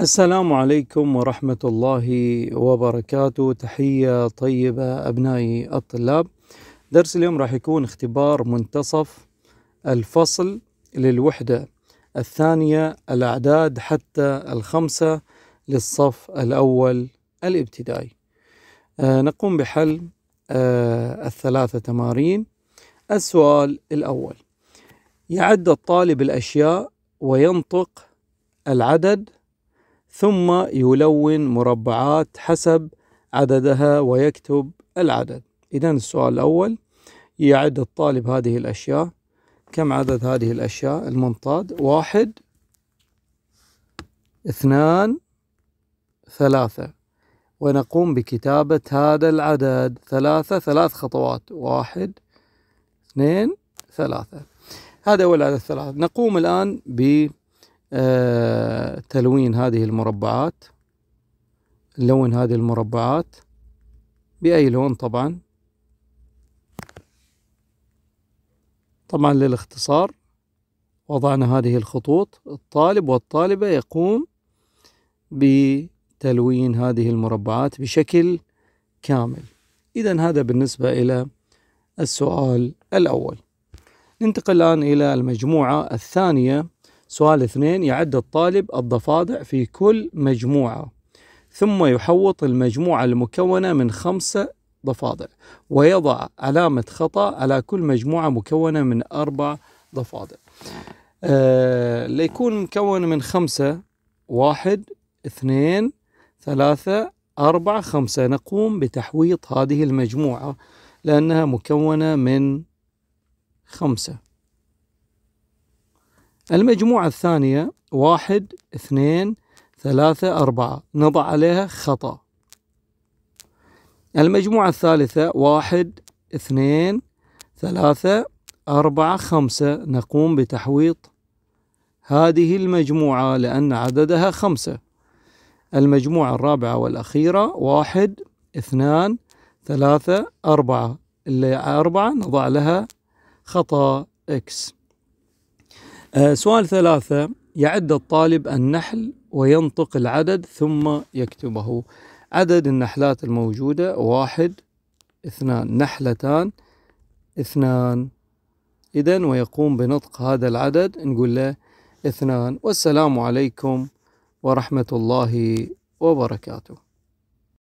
السلام عليكم ورحمة الله وبركاته تحية طيبة أبنائي الطلاب درس اليوم راح يكون اختبار منتصف الفصل للوحدة الثانية الأعداد حتى الخمسة للصف الأول الابتدائي آه نقوم بحل آه الثلاثة تمارين السؤال الأول يعد الطالب الأشياء وينطق العدد ثم يلون مربعات حسب عددها ويكتب العدد إذا السؤال الأول يعد الطالب هذه الأشياء كم عدد هذه الأشياء المنطاد واحد اثنان ثلاثة ونقوم بكتابة هذا العدد ثلاثة ثلاث خطوات واحد اثنين ثلاثة هذا هو العدد الثلاثة نقوم الآن ب آه، تلوين هذه المربعات نلون هذه المربعات بأي لون طبعا طبعا للاختصار وضعنا هذه الخطوط الطالب والطالبة يقوم بتلوين هذه المربعات بشكل كامل إذا هذا بالنسبة إلى السؤال الأول ننتقل الآن إلى المجموعة الثانية سؤال اثنين يعد الطالب الضفادع في كل مجموعة ثم يحوط المجموعة المكونة من خمسة ضفادع ويضع علامة خطأ على كل مجموعة مكونة من أربع ضفادع آه ليكون مكون من خمسة واحد اثنين ثلاثة أربعة خمسة نقوم بتحويط هذه المجموعة لأنها مكونة من خمسة المجموعة الثانية واحد اثنين ثلاثة أربعة نضع عليها خطأ المجموعة الثالثة واحد اثنين ثلاثة أربعة خمسة نقوم بتحويط هذه المجموعة لأن عددها خمسة المجموعة الرابعة والأخيرة واحد اثنان ثلاثة أربعة اللي أربعة نضع لها خطأ إكس آه، سؤال ثلاثة يعد الطالب النحل وينطق العدد ثم يكتبه عدد النحلات الموجودة واحد اثنان نحلتان اثنان إذا ويقوم بنطق هذا العدد نقول له اثنان والسلام عليكم ورحمة الله وبركاته